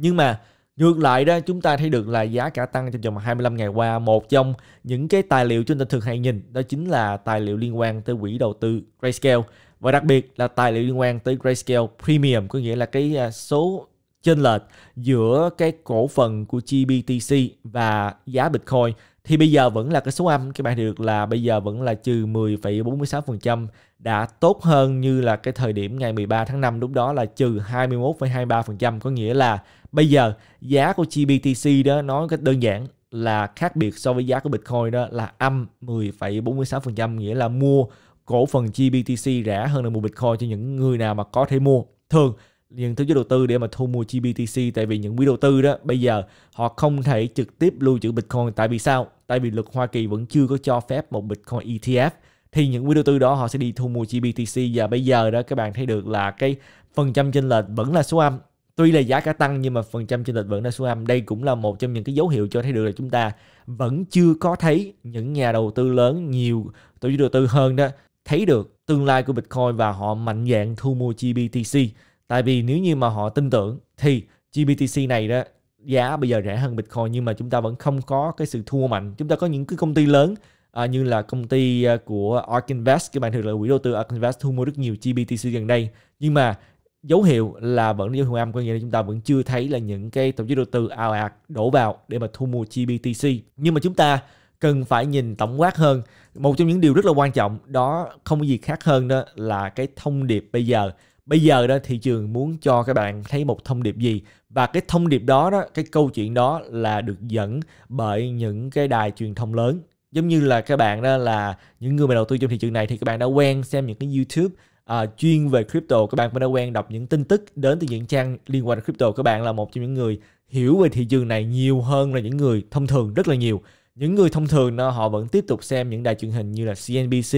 nhưng mà ngược lại đó chúng ta thấy được là giá cả tăng trong vòng 25 ngày qua một trong những cái tài liệu chúng ta thường hay nhìn đó chính là tài liệu liên quan tới quỹ đầu tư Grayscale và đặc biệt là tài liệu liên quan tới Grayscale Premium có nghĩa là cái à, số chênh lệch giữa cái cổ phần của GBTC và giá Bitcoin thì bây giờ vẫn là cái số âm các bạn được là bây giờ vẫn là trừ 10,46% đã tốt hơn như là cái thời điểm ngày 13 tháng 5 lúc đó là trừ 21,23% có nghĩa là bây giờ giá của GBTC đó nói cách đơn giản là khác biệt so với giá của Bitcoin đó là âm 10,46% nghĩa là mua cổ phần GBTC rẻ hơn là mua Bitcoin cho những người nào mà có thể mua. Thường những thứ giới đầu tư để mà thu mua GBTC tại vì những quỹ đầu tư đó bây giờ họ không thể trực tiếp lưu trữ Bitcoin tại vì sao? Tại vì luật Hoa Kỳ vẫn chưa có cho phép một Bitcoin ETF thì những quỹ đầu tư đó họ sẽ đi thu mua chi BTC và bây giờ đó các bạn thấy được là cái phần trăm chênh lệch vẫn là số âm tuy là giá cả tăng nhưng mà phần trăm chênh lệch vẫn là số âm đây cũng là một trong những cái dấu hiệu cho thấy được là chúng ta vẫn chưa có thấy những nhà đầu tư lớn nhiều tổ chức đầu tư hơn đó thấy được tương lai của Bitcoin và họ mạnh dạng thu mua chi BTC tại vì nếu như mà họ tin tưởng thì GBTC này đó giá bây giờ rẻ hơn Bitcoin nhưng mà chúng ta vẫn không có cái sự thua mạnh. Chúng ta có những cái công ty lớn à, như là công ty ờ, của Ark Invest các bạn thường là quỹ đầu tư Ark Invest thu mua rất nhiều GBTC gần đây nhưng mà dấu hiệu là vẫn dấu hiệu âm có nghĩa là chúng ta vẫn chưa thấy là những cái tổ chức đầu tư ào ạt đổ vào để mà thu mua GBTC nhưng mà chúng ta cần phải nhìn tổng quát hơn một trong những điều rất là quan trọng đó không có gì khác hơn đó là cái thông điệp bây giờ bây giờ đó thị trường muốn cho các bạn thấy một thông điệp gì và cái thông điệp đó đó cái câu chuyện đó là được dẫn bởi những cái đài truyền thông lớn giống như là các bạn đó là những người mà đầu tư trong thị trường này thì các bạn đã quen xem những cái YouTube uh, chuyên về crypto các bạn cũng đã quen đọc những tin tức đến từ những trang liên quan đến crypto các bạn là một trong những người hiểu về thị trường này nhiều hơn là những người thông thường rất là nhiều những người thông thường nó họ vẫn tiếp tục xem những đài truyền hình như là CNBC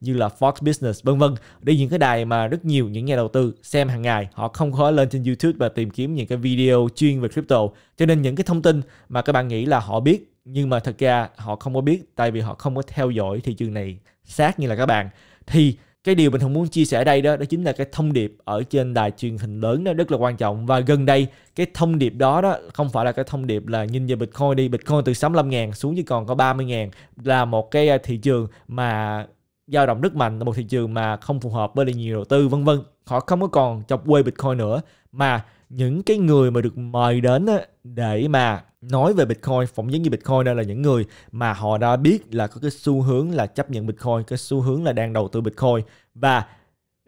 như là Fox Business vân vân đây những cái đài mà rất nhiều những nhà đầu tư xem hàng ngày họ không khó lên trên YouTube và tìm kiếm những cái video chuyên về crypto cho nên những cái thông tin mà các bạn nghĩ là họ biết nhưng mà thật ra họ không có biết tại vì họ không có theo dõi thị trường này sát như là các bạn thì cái điều mình không muốn chia sẻ đây đó đó chính là cái thông điệp ở trên đài truyền hình lớn đó rất là quan trọng và gần đây cái thông điệp đó đó không phải là cái thông điệp là nhìn về Bitcoin đi Bitcoin từ 65 000 xuống chỉ còn có 30 000 là một cái à, thị trường mà dao động rất mạnh là một thị trường mà không phù hợp với lại nhiều đầu tư vân vân họ không có còn chọc quê Bitcoin nữa mà những cái người mà được mời đến để mà nói về Bitcoin, phỏng vấn về Bitcoin đây là những người mà họ đã biết là có cái xu hướng là chấp nhận Bitcoin, cái xu hướng là đang đầu tư Bitcoin và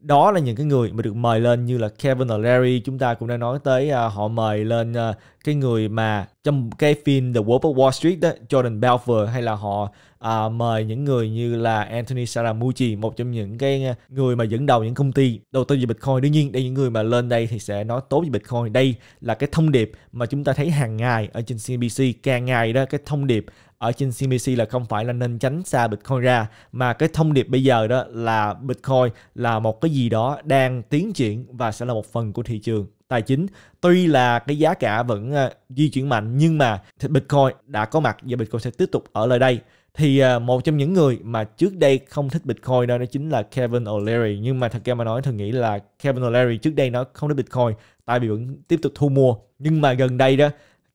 đó là những cái người mà được mời lên như là Kevin O'Leary chúng ta cũng đã nói tới à, họ mời lên à, cái người mà trong cái phim The Wolf of Wall Street đó Jordan Belfort hay là họ à, mời những người như là Anthony Saramucci, một trong những cái à, người mà dẫn đầu những công ty đầu tư về Bitcoin đương nhiên đây những người mà lên đây thì sẽ nói tốt về Bitcoin đây là cái thông điệp mà chúng ta thấy hàng ngày ở trên CNBC càng ngày đó cái thông điệp ở trên CNBC là không phải là nên tránh xa Bitcoin ra mà cái thông điệp bây giờ đó là Bitcoin là một cái gì đó đang tiến triển và sẽ là một phần của thị trường tài chính tuy là cái giá cả vẫn ờ, di chuyển mạnh nhưng mà Bitcoin đã có mặt và Bitcoin sẽ tiếp tục ở lại đây thì ờ, một trong những người mà trước đây không thích Bitcoin đó, đó chính là Kevin O'Leary nhưng mà thật ra mà nói thường nghĩ là Kevin O'Leary trước đây nó không thích Bitcoin tại vì vẫn tiếp tục thu mua nhưng mà gần đây đó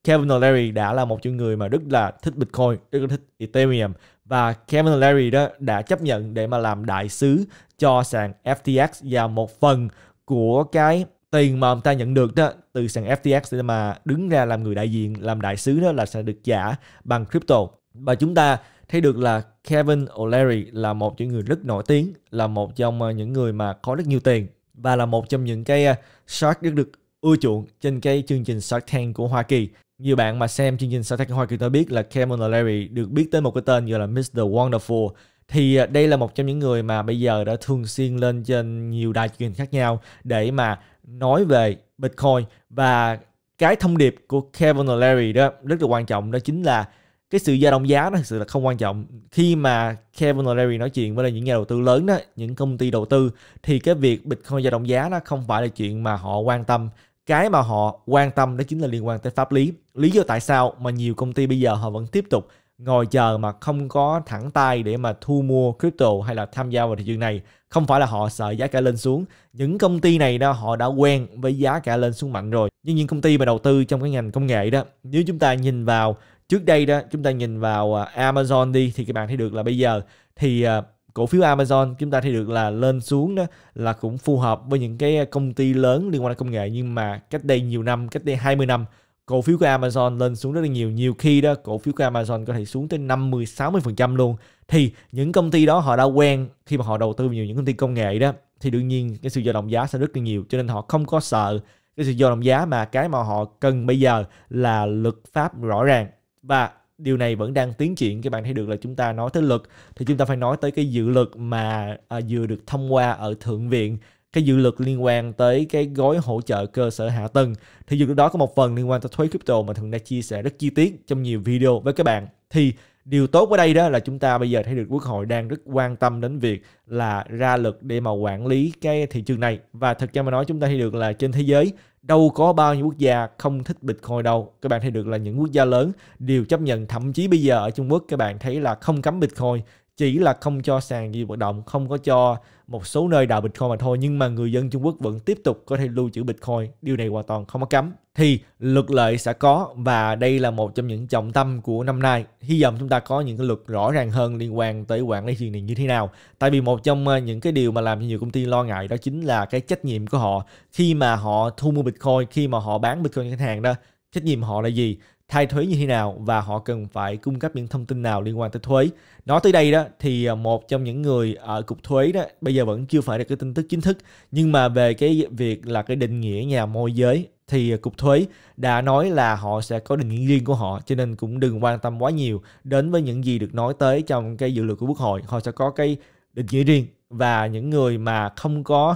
Kevin O'Leary đã là một trong người mà rất là thích Bitcoin, rất là thích Ethereum và Kevin O'Leary đó đã chấp nhận để mà làm đại sứ cho sàn FTX và một phần của cái tiền mà ông ta nhận được đó từ sàn FTX để mà đứng ra làm người đại diện, làm đại sứ đó là sẽ được trả bằng crypto. Và chúng ta thấy được là Kevin O'Leary là một trong những người rất nổi tiếng, là một trong ờ, những người mà có rất nhiều tiền và là một trong những cái ờ, shark rất được ưa chuộng trên cái chương trình Shark Tank của Hoa Kỳ. Nhiều bạn mà xem chương trình Shark Tank của Hoa Kỳ tôi biết là Kevin O'Leary được biết tới một cái tên gọi là Mr. Wonderful thì à, đây là một trong những người mà bây giờ đã thường xuyên lên trên nhiều đài truyền khác nhau để mà nói về Bitcoin và cái thông điệp của Kevin O'Leary đó rất là quan trọng đó chính là cái sự gia động giá nó thực sự là không quan trọng khi mà Kevin O'Leary nói chuyện với những nhà đầu tư lớn đó những công ty đầu tư thì cái việc Bitcoin gia động giá nó không phải là chuyện mà họ quan tâm cái mà họ quan tâm đó chính là liên quan tới pháp lý lý do tại sao mà nhiều công ty bây giờ họ vẫn tiếp tục ngồi chờ mà không có thẳng tay để mà thu mua crypto hay là tham gia vào thị trường này không phải là họ sợ giá cả lên xuống những công ty này đó họ đã quen với giá cả lên xuống mạnh rồi nhưng những công ty mà đầu tư trong cái ngành công nghệ đó nếu chúng ta nhìn vào trước đây đó chúng ta nhìn vào à, Amazon đi thì các bạn thấy được là bây giờ thì à, cổ phiếu Amazon chúng ta thấy được là lên xuống đó là cũng phù hợp với những cái công ty lớn liên quan đến công nghệ nhưng mà cách đây nhiều năm cách đây 20 năm cổ phiếu của Amazon lên xuống rất là nhiều nhiều khi đó cổ phiếu của Amazon có thể xuống tới 50 60% luôn thì những công ty đó họ đã quen khi mà họ đầu tư nhiều những công ty công nghệ đó thì đương nhiên cái sự dao động giá sẽ rất là nhiều cho nên họ không có sợ cái sự dao động giá mà cái mà họ cần bây giờ là luật pháp rõ ràng và điều này vẫn đang tiến triển các bạn thấy được là chúng ta nói tới luật thì chúng ta phải nói tới cái dự luật mà à, vừa được thông qua ở thượng viện cái dự luật liên quan tới cái gói hỗ trợ cơ sở hạ tầng thì dự luật đó có một phần liên quan tới thuế crypto mà thường đã chia sẻ rất chi tiết trong nhiều video với các bạn thì điều tốt ở đây đó là chúng ta bây giờ thấy được quốc hội đang rất quan tâm đến việc là ra luật để mà quản lý cái thị trường này và thực ra mà nói chúng ta thấy được là trên thế giới đâu có bao nhiêu quốc gia không thích Bitcoin đâu. Các bạn thấy được là những quốc gia lớn đều chấp nhận, thậm chí bây giờ ở Trung Quốc các bạn thấy là không cấm Bitcoin chỉ là không cho sàn gì hoạt động không có cho một số nơi đào bitcoin mà thôi nhưng mà người dân Trung Quốc vẫn tiếp tục có thể lưu trữ bitcoin điều này hoàn toàn không có cấm thì luật lệ sẽ có và đây là một trong những trọng tâm của năm nay hy vọng chúng ta có những cái luật rõ ràng hơn liên quan tới quản lý tiền này như thế nào tại vì một trong ờ, những cái điều mà làm cho nhiều công ty lo ngại đó chính là cái trách nhiệm của họ khi mà họ thu mua bitcoin khi mà họ bán bitcoin cho khách hàng đó trách nhiệm họ là gì thay thuế như thế nào và họ cần phải cung cấp những thông tin nào liên quan tới thuế. Nói tới đây đó thì à, một trong những người ở cục thuế đó bây giờ vẫn chưa phải là cái tin tức chính thức nhưng mà về cái việc là cái định nghĩa nhà môi giới thì à, cục thuế đã nói là họ sẽ có định nghĩa riêng của họ cho nên cũng đừng quan tâm quá nhiều đến với những gì được nói tới trong cái dự luật của quốc hội họ sẽ có cái định nghĩa riêng và những người mà không có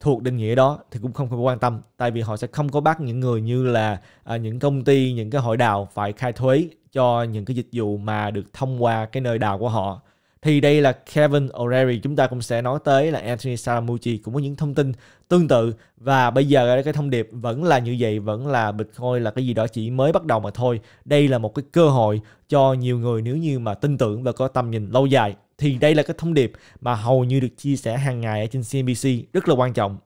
thuộc định nghĩa đó thì cũng không phải quan tâm tại vì họ sẽ không có bắt những người như là à, những công ty những cái hội đào phải khai thuế cho những cái dịch vụ mà được thông qua cái nơi đào của họ thì đây là Kevin O'Reilly chúng ta cũng sẽ nói tới là Anthony Saramucci cũng có những thông tin tương tự và bây giờ cái thông điệp vẫn là như vậy vẫn là Bitcoin là cái gì đó chỉ mới bắt đầu mà thôi đây là một cái cơ hội cho nhiều người nếu như mà tin tưởng và có tầm nhìn lâu dài thì đây là cái thông điệp mà hầu như được chia sẻ hàng ngày ở trên CNBC rất là quan trọng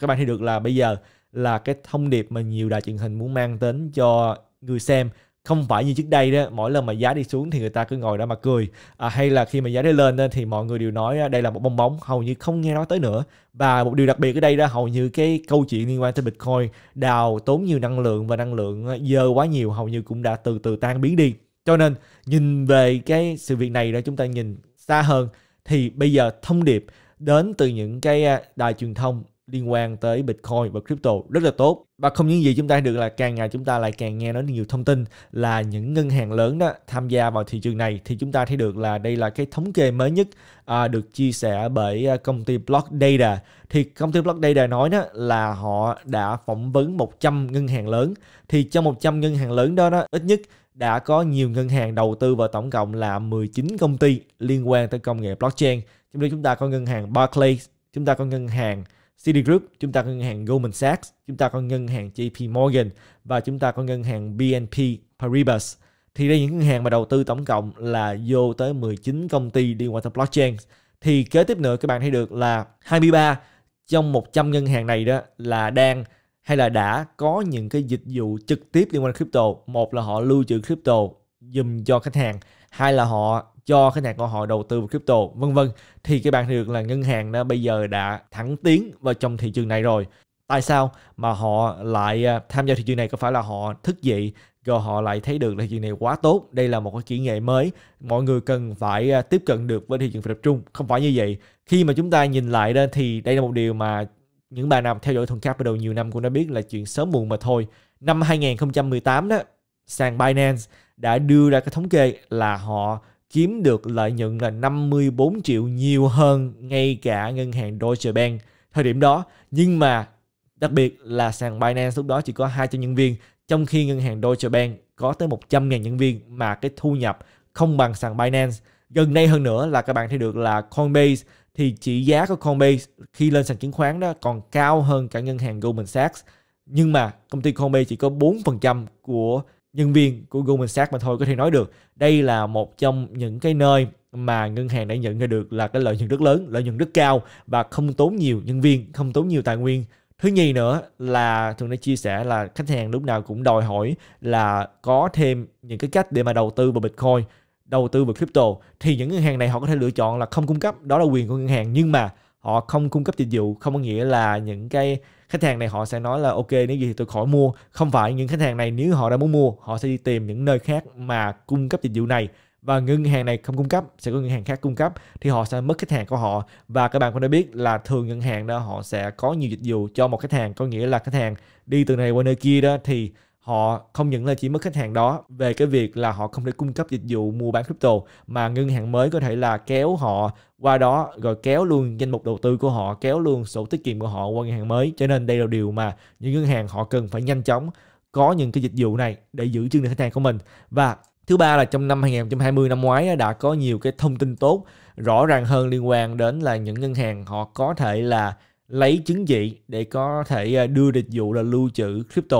các bạn thấy được là bây giờ là cái thông điệp mà nhiều đài truyền hình muốn mang đến cho người xem không phải như trước đây đó mỗi lần mà giá đi xuống thì người ta cứ ngồi đó mà cười à, hay là khi mà giá đi lên đó, thì mọi người đều nói đây là một bong bóng hầu như không nghe nói tới nữa và một điều đặc biệt ở đây đó hầu như cái câu chuyện liên quan tới bitcoin đào tốn nhiều năng lượng và năng lượng dơ quá nhiều hầu như cũng đã từ từ tan biến đi cho nên nhìn về cái sự việc này đó chúng ta nhìn xa hơn thì bây giờ thông điệp đến từ những cái à, đài truyền thông liên quan tới Bitcoin và crypto rất là tốt. Và không những gì chúng ta được là càng ngày chúng ta lại càng nghe nói nhiều thông tin là những ngân hàng lớn đó tham gia vào thị trường này thì chúng ta thấy được là đây là cái thống kê mới nhất à, được chia sẻ bởi à, công ty Block Data. Thì công ty Block Data nói đó là họ đã phỏng vấn 100 ngân hàng lớn thì trong 100 ngân hàng lớn đó, đó ít nhất đã có nhiều ngân hàng đầu tư vào tổng cộng là 19 công ty liên quan tới công nghệ blockchain. Trong đó chúng ta có ngân hàng Barclays, chúng ta có ngân hàng Citigroup, chúng ta có ngân hàng Goldman Sachs, chúng ta có ngân hàng JP Morgan và chúng ta có ngân hàng BNP Paribas. Thì đây những ngân hàng mà đầu tư tổng cộng là vô tới 19 công ty liên quan tới blockchain. Thì kế tiếp nữa các bạn thấy được là 23 trong 100 ngân hàng này đó là đang hay là đã có những cái dịch vụ trực tiếp liên quan đến crypto một là họ lưu trữ crypto dùm cho khách hàng hai là họ cho khách hàng của họ đầu tư vào crypto vân vân thì các bạn được là ngân hàng đó bây giờ đã thẳng tiến vào trong thị trường này rồi tại sao mà họ lại à, tham gia thị trường này có phải là họ thức dậy rồi họ lại thấy được là thị trường này quá tốt đây là một cái kỹ nghệ mới mọi người cần phải à, tiếp cận được với thị trường phải tập trung không phải như vậy khi mà chúng ta nhìn lại đó thì đây là một điều mà những bạn nào theo dõi thuần Capital nhiều năm cũng đã biết là chuyện sớm muộn mà thôi. Năm 2018 đó, sàn Binance đã đưa ra cái thống kê là họ kiếm được lợi nhuận là 54 triệu nhiều hơn ngay cả ngân hàng Deutsche Bank thời điểm đó. Nhưng mà đặc biệt là sàn Binance lúc đó chỉ có 200 nhân viên, trong khi ngân hàng Deutsche Bank có tới 100.000 nhân viên mà cái thu nhập không bằng sàn Binance. Gần đây hơn nữa là các bạn thấy được là Coinbase thì trị giá của Coinbase khi lên sàn chứng khoán đó còn cao hơn cả ngân hàng Goldman Sachs. Nhưng mà công ty Coinbase chỉ có 4% của nhân viên của Goldman Sachs mà thôi có thể nói được đây là một trong những cái nơi mà ngân hàng đã nhận ra được là cái lợi nhuận rất lớn, lợi nhuận rất cao và không tốn nhiều nhân viên, không tốn nhiều tài nguyên. Thứ nhì nữa là thường đã chia sẻ là khách hàng lúc nào cũng đòi hỏi là có thêm những cái cách để mà đầu tư vào Bitcoin đầu tư vào crypto thì những ngân hàng này họ có thể lựa chọn là không cung cấp đó là quyền của ngân hàng nhưng mà họ không cung cấp dịch vụ không có nghĩa là những cái khách hàng này họ sẽ nói là ok nếu gì thì tôi khỏi mua không phải những khách hàng này nếu họ đã muốn mua họ sẽ đi tìm những nơi khác mà cung cấp dịch vụ này và ngân hàng này không cung cấp sẽ có ngân hàng khác cung cấp thì họ sẽ mất khách hàng của họ và các bạn cũng đã biết là thường ngân hàng đó họ sẽ có nhiều dịch vụ cho một khách hàng có nghĩa là khách hàng đi từ này qua nơi kia đó thì họ không những là chỉ mất khách hàng đó về cái việc là họ không thể cung cấp dịch vụ mua bán crypto mà ngân hàng mới có thể là kéo họ qua đó rồi kéo luôn danh mục đầu tư của họ kéo luôn sổ tiết kiệm của họ qua ngân hàng mới cho nên đây là điều mà những ngân hàng họ cần phải nhanh chóng có những cái dịch vụ này để giữ chân được khách hàng của mình và Thứ ba là trong năm 2020 năm ngoái đã có nhiều cái thông tin tốt rõ ràng hơn liên quan đến là những ngân hàng họ có thể là lấy chứng chỉ để có thể à, đưa dịch vụ là lưu trữ crypto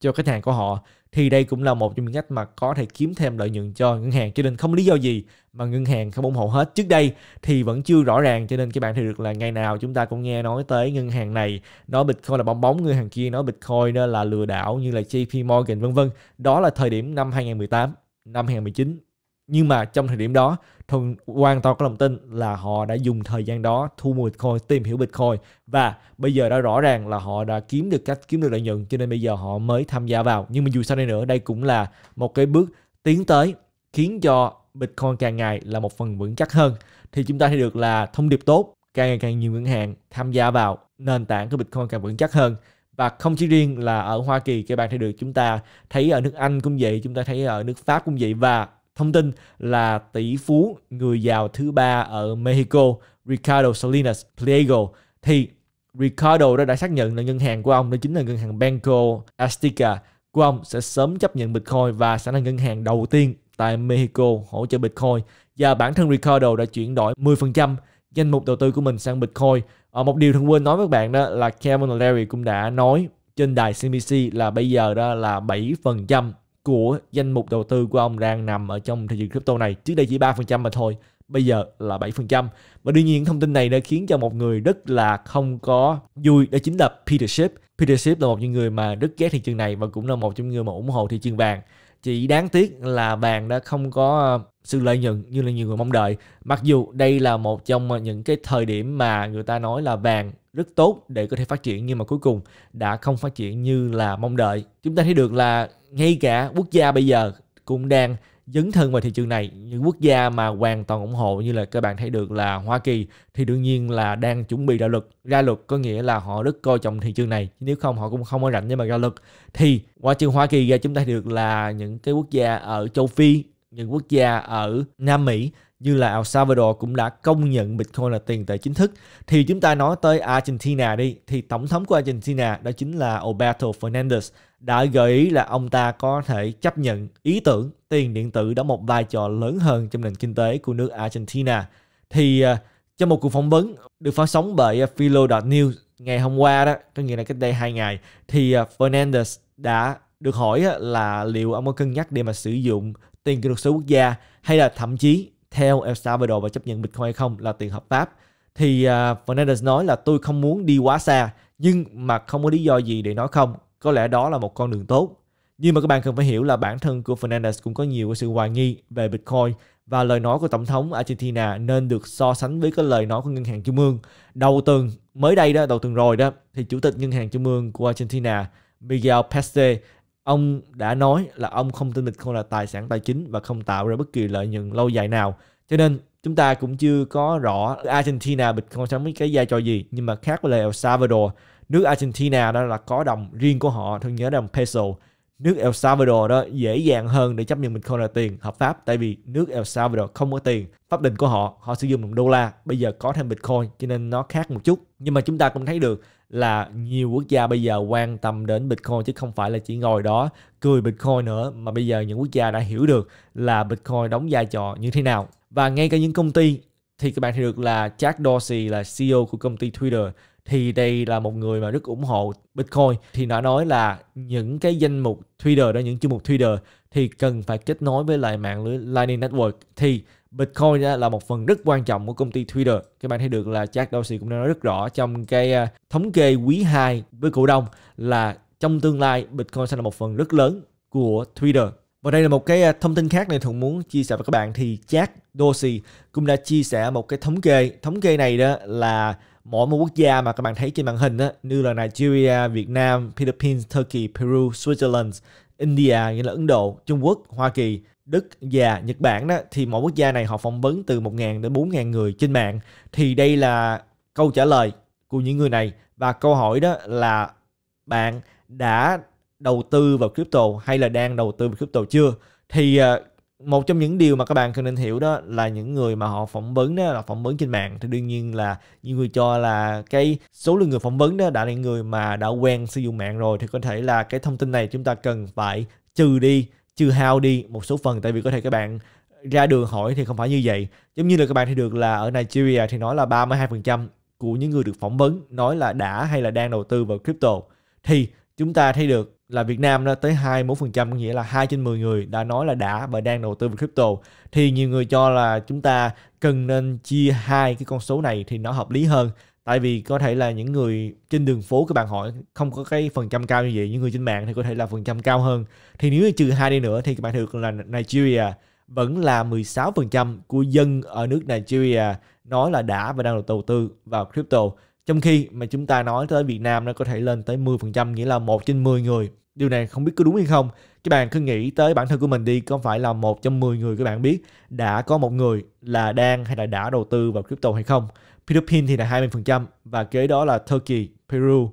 cho khách hàng của họ thì đây cũng là một trong những cách mà có thể kiếm thêm lợi nhuận cho ngân hàng cho nên không lý do gì mà ngân hàng không ủng hộ hết trước đây thì vẫn chưa rõ ràng cho nên các bạn thấy được là ngày nào chúng ta cũng nghe nói tới ngân hàng này nói bitcoin là bong bóng ngân hàng kia nói bitcoin đó là lừa đảo như là JP Morgan vân vân đó là thời điểm năm 2018 năm 2019 nhưng mà trong thời điểm đó thuần hoàn toàn có lòng tin là họ đã dùng thời gian đó thu mua bitcoin tìm hiểu bitcoin và bây giờ đã rõ ràng là họ đã kiếm được cách kiếm được lợi nhuận cho nên bây giờ họ mới tham gia vào nhưng mà dù sao đây nữa đây cũng là một cái bước tiến tới khiến cho bitcoin càng ngày là một phần vững chắc hơn thì chúng ta thấy được là thông điệp tốt càng ngày càng nhiều ngân hàng tham gia vào nền tảng của bitcoin càng vững chắc hơn và không chỉ riêng là ở Hoa Kỳ các bạn thấy được chúng ta thấy ở nước Anh cũng vậy chúng ta thấy ở nước Pháp cũng vậy và thông tin là tỷ phú người giàu thứ ba ở Mexico Ricardo Salinas Pliego thì Ricardo đã, đã xác nhận là ngân hàng của ông đó chính là ngân hàng Banco Azteca của ông sẽ sớm chấp nhận Bitcoin và sẽ là ngân hàng đầu tiên tại Mexico hỗ trợ Bitcoin và bản thân Ricardo đã chuyển đổi 10% danh mục đầu tư của mình sang Bitcoin. À, một điều thân quên nói với các bạn đó là Kevin O'Leary cũng đã nói trên đài CNBC là bây giờ đó là 7% của danh mục đầu tư của ông đang nằm ở trong thị trường crypto này. Trước đây chỉ 3% mà thôi, bây giờ là 7%. Và đương nhiên thông tin này đã khiến cho một người rất là không có vui đó chính là Peter Schiff. Peter Schiff là một trong người mà rất ghét thị trường này và cũng là một trong những người mà ủng hộ thị trường vàng. Chỉ đáng tiếc là vàng đã không có sự lợi nhuận như là nhiều người mong đợi. Mặc dù đây là một trong những cái thời điểm mà người ta nói là vàng rất tốt để có thể phát triển nhưng mà cuối cùng đã không phát triển như là mong đợi. Chúng ta thấy được là ngay cả quốc gia bây giờ cũng đang dấn thân vào thị trường này những quốc gia mà hoàn toàn ủng hộ như là các bạn thấy được là Hoa Kỳ thì đương nhiên là đang chuẩn bị ra luật ra luật có nghĩa là họ rất coi trọng thị trường này nếu không họ cũng không có rảnh để mà ra luật thì qua trường Hoa Kỳ ra chúng ta thấy được là những cái quốc gia ở châu Phi những quốc gia ở Nam Mỹ như là El Salvador cũng đã công nhận Bitcoin là tiền tệ chính thức. Thì chúng ta nói tới Argentina đi, thì tổng thống của Argentina đó chính là Alberto Fernandez đã gợi ý là ông ta có thể chấp nhận ý tưởng tiền điện tử đóng một vai trò lớn hơn trong nền kinh tế của nước Argentina. Thì à, trong một cuộc phỏng vấn được phát sóng bởi à, Philo.news ngày hôm qua đó, có nghĩa là cách đây hai ngày, thì à, Fernandez đã được hỏi là liệu ông có cân nhắc để mà sử dụng tiền kỹ thuật số quốc gia hay là thậm chí theo El Salvador và chấp nhận Bitcoin hay không là tiền hợp pháp thì uh, Fernandez nói là tôi không muốn đi quá xa nhưng mà không có lý do gì để nói không có lẽ đó là một con đường tốt nhưng mà các bạn cần phải hiểu là bản thân của Fernandez cũng có nhiều sự hoài nghi về Bitcoin và lời nói của Tổng thống Argentina nên được so sánh với cái lời nói của Ngân hàng Trung ương. Đầu tuần, mới đây đó, đầu tuần rồi đó, thì Chủ tịch Ngân hàng Trung ương của Argentina Miguel Peste ông đã nói là ông không tin lịch không là tài sản tài chính và không tạo ra bất kỳ lợi nhuận lâu dài nào cho nên chúng ta cũng chưa có rõ Argentina Bitcoin sẽ mấy cái vai trò gì nhưng mà khác với là El Salvador nước Argentina đó là có đồng riêng của họ thương nhớ đồng peso nước El Salvador đó dễ dàng hơn để chấp nhận Bitcoin là tiền hợp pháp tại vì nước El Salvador không có tiền pháp định của họ họ sử dụng đồng đô la bây giờ có thêm Bitcoin cho nên nó khác một chút nhưng mà chúng ta cũng thấy được là nhiều quốc gia bây giờ quan tâm đến Bitcoin chứ không phải là chỉ ngồi đó cười Bitcoin nữa mà bây giờ những quốc gia đã hiểu được là Bitcoin đóng vai trò như thế nào. Và ngay cả những công ty thì các bạn thấy được là Jack Dorsey là CEO của công ty Twitter thì đây là một người mà rất ủng hộ Bitcoin thì nó nói là những cái danh mục Twitter đó những chương mục Twitter thì cần phải kết nối với lại mạng lưới Lightning Network thì Bitcoin là một phần rất quan trọng của công ty Twitter. Các bạn thấy được là Jack Dorsey cũng đã nói rất rõ trong cái à, thống kê quý 2 với cổ đông là trong tương lai Bitcoin sẽ là một phần rất lớn của Twitter. Và đây là một cái à, thông tin khác này Thuận muốn chia sẻ với các bạn thì Jack Dorsey cũng đã chia sẻ một cái thống kê. Thống kê này đó là mỗi một quốc gia mà các bạn thấy trên màn hình đó, như là Nigeria, Việt Nam, Philippines, Turkey, Peru, Switzerland, India, nghĩa là Ấn Độ, Trung Quốc, Hoa Kỳ, Đức và Nhật Bản đó thì mỗi quốc gia này họ phỏng vấn từ 1.000 đến 4.000 người trên mạng thì đây là câu trả lời của những người này và câu hỏi đó là bạn đã đầu tư vào crypto hay là đang đầu tư vào crypto chưa thì ờ, một trong những điều mà các bạn cần nên hiểu đó là những người mà họ phỏng vấn đó là phỏng vấn trên mạng thì đương nhiên là những người cho là cái số lượng người phỏng vấn đó đã là người mà đã quen sử dụng mạng rồi thì có thể là cái thông tin này chúng ta cần phải trừ đi trừ hao đi một số phần tại vì có thể các bạn ra đường hỏi thì không phải như vậy giống như là các bạn thì được là ở Nigeria thì nói là 32% của những người được phỏng vấn nói là đã hay là đang đầu tư vào crypto thì chúng ta thấy được là Việt Nam nó tới 21% nghĩa là 2 trên 10 người đã nói là đã và đang đầu tư vào crypto thì nhiều người cho là chúng ta cần nên chia hai cái con số này thì nó hợp lý hơn tại vì có thể là những người trên đường phố các bạn hỏi không có cái phần trăm cao như vậy những người trên mạng thì có thể là phần trăm cao hơn thì nếu như trừ hai đi nữa thì các bạn được là Nigeria vẫn là 16% của dân ở nước Nigeria nói là đã và đang đầu tư vào crypto trong khi mà chúng ta nói tới Việt Nam nó có thể lên tới 10% nghĩa là 1 trên 10 người điều này không biết có đúng hay không các bạn cứ nghĩ tới bản thân của mình đi có phải là một trong 10 người các bạn biết đã có một người là đang hay là đã đầu tư vào crypto hay không Philippines thì là 20% và kế đó là Turkey, Peru,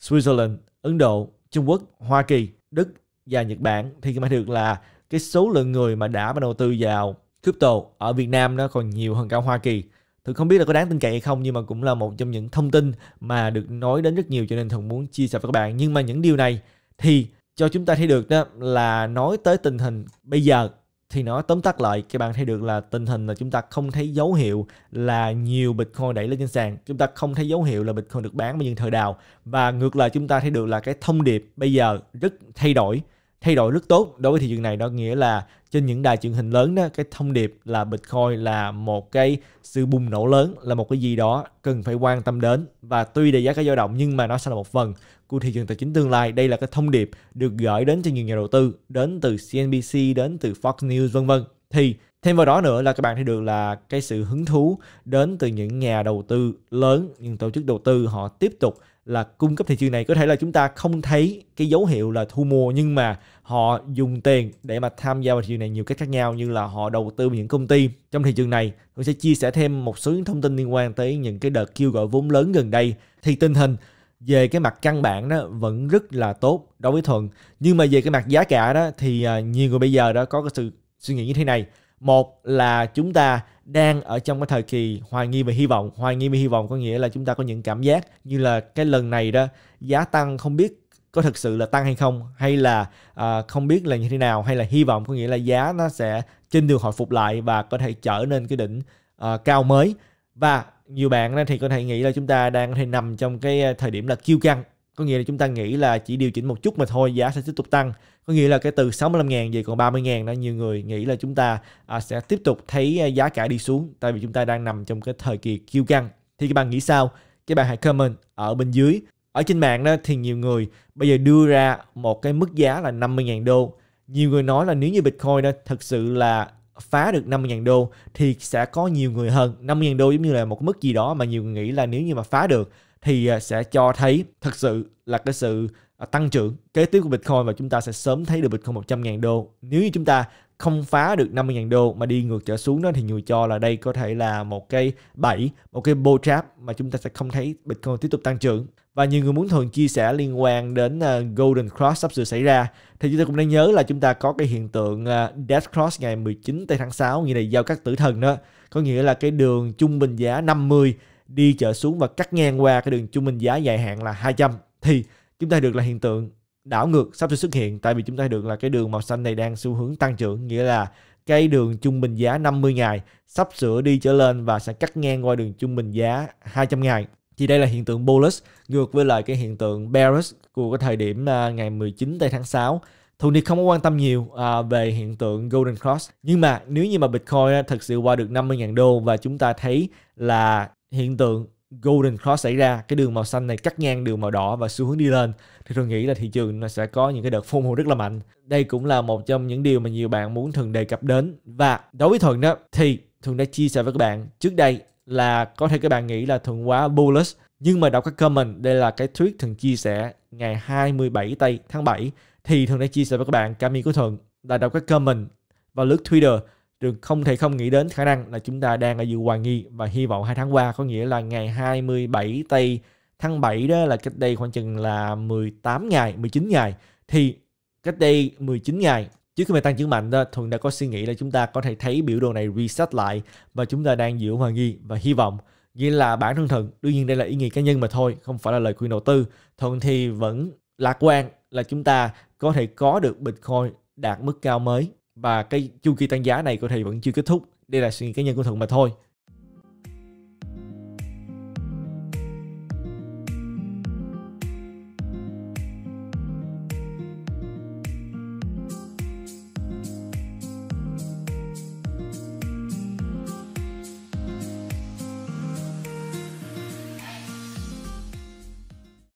Switzerland, Ấn Độ, Trung Quốc, Hoa Kỳ, Đức và Nhật Bản thì các bạn được là cái số lượng người mà đã đầu tư vào crypto ở Việt Nam nó còn nhiều hơn cả Hoa Kỳ. Thực không biết là có đáng tin cậy hay không nhưng mà cũng là một trong những thông tin mà được nói đến rất nhiều cho nên thường muốn chia sẻ với các bạn. Nhưng mà những điều này thì cho chúng ta thấy được đó là nói tới tình hình bây giờ thì nó tóm tắt lại các bạn thấy được là tình hình là chúng ta không thấy dấu hiệu là nhiều Bitcoin đẩy lên trên sàn. Chúng ta không thấy dấu hiệu là Bitcoin được bán bởi những thời đào. Và ngược lại chúng ta thấy được là cái thông điệp bây giờ rất thay đổi thay đổi rất tốt đối với thị trường này đó nghĩa là trên những đài truyền hình lớn đó cái thông điệp là Bitcoin là một cái sự bùng nổ lớn là một cái gì đó cần phải quan tâm đến và tuy đề giá có dao động nhưng mà nó sẽ là một phần của thị trường tài chính tương lai đây là cái thông điệp được gửi đến cho nhiều nhà đầu tư đến từ CNBC đến từ Fox News vân vân thì thêm vào đó nữa là các bạn thấy được là cái sự hứng thú đến từ những nhà đầu tư lớn những tổ chức đầu tư họ tiếp tục là cung cấp thị trường này có thể là chúng ta không thấy cái dấu hiệu là thu mua nhưng mà họ dùng tiền để mà tham gia vào thị trường này nhiều cách khác nhau như là họ đầu tư vào những công ty trong thị trường này tôi sẽ chia sẻ thêm một số những thông tin liên quan tới những cái đợt kêu gọi vốn lớn gần đây thì tình hình về cái mặt căn bản đó vẫn rất là tốt đối với thuận nhưng mà về cái mặt giá cả đó thì à, nhiều người bây giờ đó có cái sự suy nghĩ như thế này một là chúng ta đang ở trong cái thời kỳ hoài nghi về hy vọng hoài nghi về hy vọng có nghĩa là chúng ta có những cảm giác như là cái lần này đó giá tăng không biết có thực sự là tăng hay không hay là à, không biết là như thế nào hay là hy vọng có nghĩa là giá nó sẽ trên đường hồi phục lại và có thể trở nên cái đỉnh à, cao mới và nhiều bạn thì có thể nghĩ là chúng ta đang có thể nằm trong cái à, thời điểm là kiêu căng có nghĩa là chúng ta nghĩ là chỉ điều chỉnh một chút mà thôi giá sẽ tiếp tục tăng có nghĩa là cái từ 65 ngàn về còn 30 ngàn đó nhiều người nghĩ là chúng ta à, sẽ tiếp tục thấy à, giá cả đi xuống tại vì chúng ta đang nằm trong cái thời kỳ kiêu căng thì các bạn nghĩ sao các bạn hãy comment ở bên dưới ở trên mạng đó thì nhiều người bây giờ đưa ra một cái mức giá là 50.000 đô nhiều người nói là nếu như Bitcoin đó thật sự là phá được 50.000 đô thì sẽ có nhiều người hơn 50.000 đô giống như là một mức gì đó mà nhiều người nghĩ là nếu như mà phá được thì à, sẽ cho thấy thật sự là cái sự à, tăng trưởng kế tiếp của Bitcoin và chúng ta sẽ sớm thấy được Bitcoin 100.000 đô. Nếu như chúng ta không phá được 50.000 đô mà đi ngược trở xuống đó thì nhiều cho là đây có thể là một cái bẫy, một cái bull trap mà chúng ta sẽ không thấy Bitcoin tiếp tục tăng trưởng. Và nhiều người muốn thường chia sẻ liên quan đến à, Golden Cross sắp sửa xảy ra thì chúng ta cũng nên nhớ là chúng ta có cái hiện tượng Death Cross ngày 19 tây tháng 6 nghĩa là giao các tử thần đó. Có nghĩa là cái đường trung bình giá 50 đi trở xuống và cắt ngang qua cái đường trung bình giá dài hạn là 200 thì chúng ta được là hiện tượng đảo ngược sắp sẽ xuất hiện tại vì chúng ta được là cái đường màu xanh này đang xu hướng tăng trưởng nghĩa là cái đường trung bình giá 50 ngày sắp sửa đi trở lên và sẽ cắt ngang qua đường trung bình giá 200 ngày thì đây là hiện tượng bullish ngược với lại cái hiện tượng bearish của cái thời điểm à, ngày 19 tây tháng 6 Thu Nick không có quan tâm nhiều à, về hiện tượng Golden Cross nhưng mà nếu như mà Bitcoin thật sự qua được 50.000 đô và chúng ta thấy là hiện tượng Golden Cross xảy ra, cái đường màu xanh này cắt ngang đường màu đỏ và xu hướng đi lên thì tôi nghĩ là thị trường nó sẽ có những cái đợt FOMO rất là mạnh. Đây cũng là một trong những điều mà nhiều bạn muốn thường đề cập đến và đối với Thuận đó thì Thuận đã chia sẻ với các bạn trước đây là có thể các bạn nghĩ là Thuận quá bullish nhưng mà đọc các comment đây là cái tweet thường chia sẻ ngày 27 tây tháng 7 thì thường đã chia sẻ với các bạn cami của Thuận là đọc các comment và lướt Twitter được không thể không nghĩ đến khả năng là chúng ta đang ở dự hoài nghi và hy vọng hai tháng qua có nghĩa là ngày 27 tây tháng 7 đó là cách đây khoảng chừng là 18 ngày, 19 ngày thì cách đây 19 ngày trước khi mà tăng trưởng mạnh đó, Thuận đã có suy nghĩ là chúng ta có thể thấy biểu đồ này reset lại và chúng ta đang giữ hoài nghi và hy vọng nghĩa là bản thân Thuận đương nhiên đây là ý nghĩa cá nhân mà thôi không phải là lời khuyên đầu tư Thuận thì vẫn lạc quan là chúng ta có thể có được Bitcoin đạt mức cao mới và cái chu kỳ tăng giá này có thể vẫn chưa kết thúc đây là suy nghĩ cá nhân của thuận mà thôi